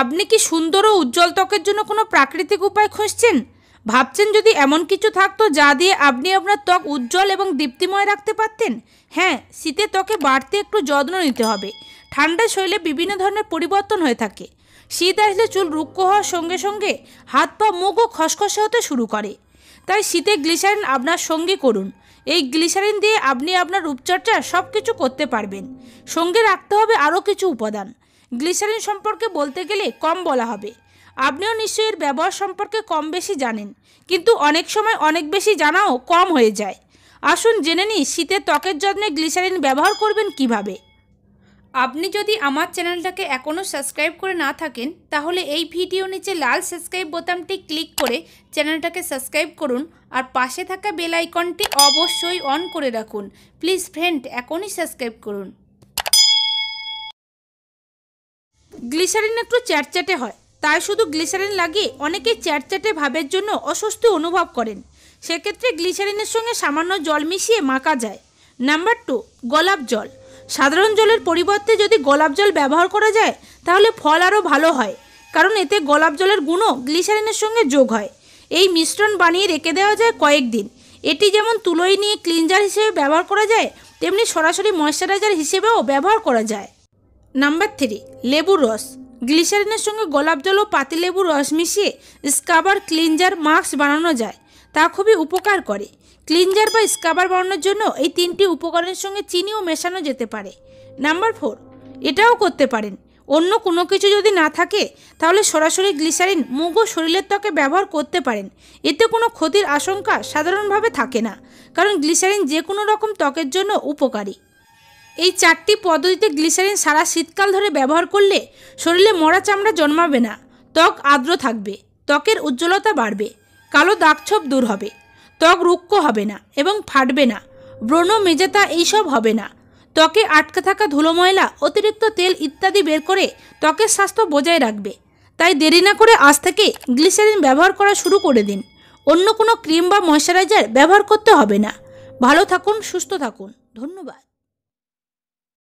আপনি কি সুন্দর ও উজ্জ্বল ত্বকের জন্য কোনো প্রাকৃতিক উপায় খুঁজছেন ভাবছেন যদি এমন কিছু থাকতো যা দিয়ে আপনি আপনার ত্বক উজ্জ্বল এবং দীপ্তিময় রাখতে পারতেন হ্যাঁ শীতে ত্বকে বাড়তে একটু যত্ন নিতে হবে ঠান্ডা শৈলে বিভিন্ন ধরনের পরিবর্তন হয়ে থাকে শীত আসলে চুল রুক্ষ হওয়ার সঙ্গে সঙ্গে হাত পা মুখও খসখসে হতে শুরু করে তাই শীতে গ্লিসারিন আপনার সঙ্গে করুন এই গ্লিসারিন দিয়ে আপনি আপনার রূপচর্চা সব কিছু করতে পারবেন সঙ্গে রাখতে হবে আরও কিছু উপাদান গ্লিসারিন সম্পর্কে বলতে গেলে কম বলা হবে আপনিও নিশ্চয়ই এর ব্যবহার সম্পর্কে কম বেশি জানেন কিন্তু অনেক সময় অনেক বেশি জানাও কম হয়ে যায় আসুন জেনে নিই শীতে ত্বকের যত্নে গ্লিসারিন ব্যবহার করবেন কিভাবে। আপনি যদি আমার চ্যানেলটাকে এখনও সাবস্ক্রাইব করে না থাকেন তাহলে এই ভিডিও নিচে লাল সাবস্ক্রাইব বোতামটি ক্লিক করে চ্যানেলটাকে সাবস্ক্রাইব করুন আর পাশে থাকা বেল আইকনটি অবশ্যই অন করে রাখুন প্লিজ ফ্রেন্ড এখনই সাবস্ক্রাইব করুন গ্লিসারিন একটু চ্যাটচ্যাটে হয় তাই শুধু গ্লিসারিন লাগিয়ে অনেকে চ্যাটচ্যাটে ভাবের জন্য অস্বস্তি অনুভব করেন সেক্ষেত্রে গ্লিসারিনের সঙ্গে সামান্য জল মিশিয়ে মাকা যায় নাম্বার টু গোলাপ জল সাধারণ জলের পরিবর্তে যদি গোলাপ জল ব্যবহার করা যায় তাহলে ফল আরও ভালো হয় কারণ এতে গোলাপ জলের গুণও গ্লিসারিনের সঙ্গে যোগ হয় এই মিশ্রণ বানিয়ে রেখে দেওয়া যায় কয়েকদিন এটি যেমন তুলোই নিয়ে ক্লিনজার হিসেবে ব্যবহার করা যায় তেমনি সরাসরি ময়শ্চারাইজার হিসেবেও ব্যবহার করা যায় নাম্বার থ্রি লেবুর রস গ্লিসারিনের সঙ্গে গোলাপ জল ও পাতিলেবুর রস মিশিয়ে স্কাবার ক্লিনজার মাস্ক বানানো যায় তা খুবই উপকার করে ক্লিনজার বা স্কাবার বানানোর জন্য এই তিনটি উপকরণের সঙ্গে চিনিও মেশানো যেতে পারে নাম্বার ফোর এটাও করতে পারেন অন্য কোনো কিছু যদি না থাকে তাহলে সরাসরি গ্লিসারিন মুগ ও শরীরের ত্বকে ব্যবহার করতে পারেন এতে কোনো ক্ষতির আশঙ্কা সাধারণভাবে থাকে না কারণ গ্লিসারিন যে কোনো রকম ত্বকের জন্য উপকারী এই চারটি পদ্ধতিতে গ্লিসারিন সারা শীতকাল ধরে ব্যবহার করলে শরীরে মরা চামড়া জন্মাবে না ত্বক আর্দ্র থাকবে ত্বকের উজ্জ্বলতা বাড়বে কালো দাগছোপ দূর হবে ত্বক রুক্ষ হবে না এবং ফাটবে না ব্রণ মেজেতা এইসব হবে না ত্বকে আটকে থাকা ধুলো ময়লা অতিরিক্ত তেল ইত্যাদি বের করে ত্বকের স্বাস্থ্য বজায় রাখবে তাই দেরি না করে আজ থেকে গ্লিসারিন ব্যবহার করা শুরু করে দিন অন্য কোনো ক্রিম বা ময়শ্চারাইজার ব্যবহার করতে হবে না ভালো থাকুন সুস্থ থাকুন ধন্যবাদ